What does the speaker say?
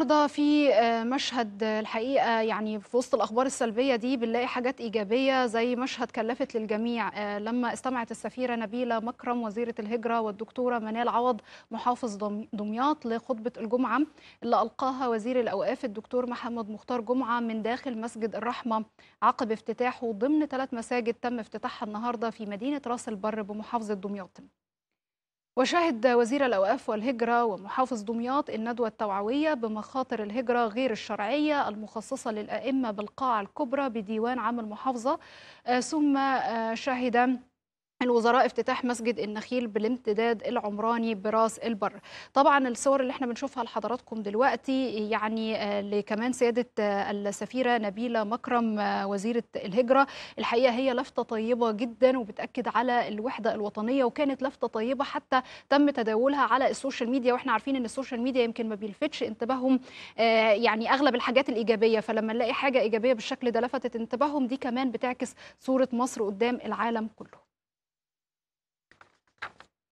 النهارده في آه، مشهد الحقيقه يعني في وسط الاخبار السلبيه دي بنلاقي حاجات ايجابيه زي مشهد كلفت للجميع آه، لما استمعت السفيره نبيله مكرم وزيره الهجره والدكتوره منال عوض محافظ دمياط لخطبه الجمعه اللي القاها وزير الاوقاف الدكتور محمد مختار جمعه من داخل مسجد الرحمه عقب افتتاحه ضمن ثلاث مساجد تم افتتاحها النهارده في مدينه راس البر بمحافظه دمياط. وشهد وزير الأوقاف والهجرة ومحافظ دمياط الندوة التوعوية بمخاطر الهجرة غير الشرعية المخصصة للأئمة بالقاعة الكبرى بديوان عام المحافظة آه، ثم آه، شهد الوزراء افتتاح مسجد النخيل بالامتداد العمراني براس البر طبعا الصور اللي احنا بنشوفها لحضراتكم دلوقتي يعني آه، لكمان سيادة آه، السفيرة نبيلة مكرم آه، وزيرة الهجرة الحقيقة هي لفتة طيبة جدا وبتأكد على الوحدة الوطنية وكانت لفتة طيبة حتى تم تداولها على السوشيال ميديا واحنا عارفين ان السوشيال ميديا يمكن ما بيلفتش انتباههم يعني اغلب الحاجات الايجابية فلما نلاقي حاجة ايجابية بالشكل ده لفتت انتباههم دي كمان بتعكس صورة مصر قدام العالم كله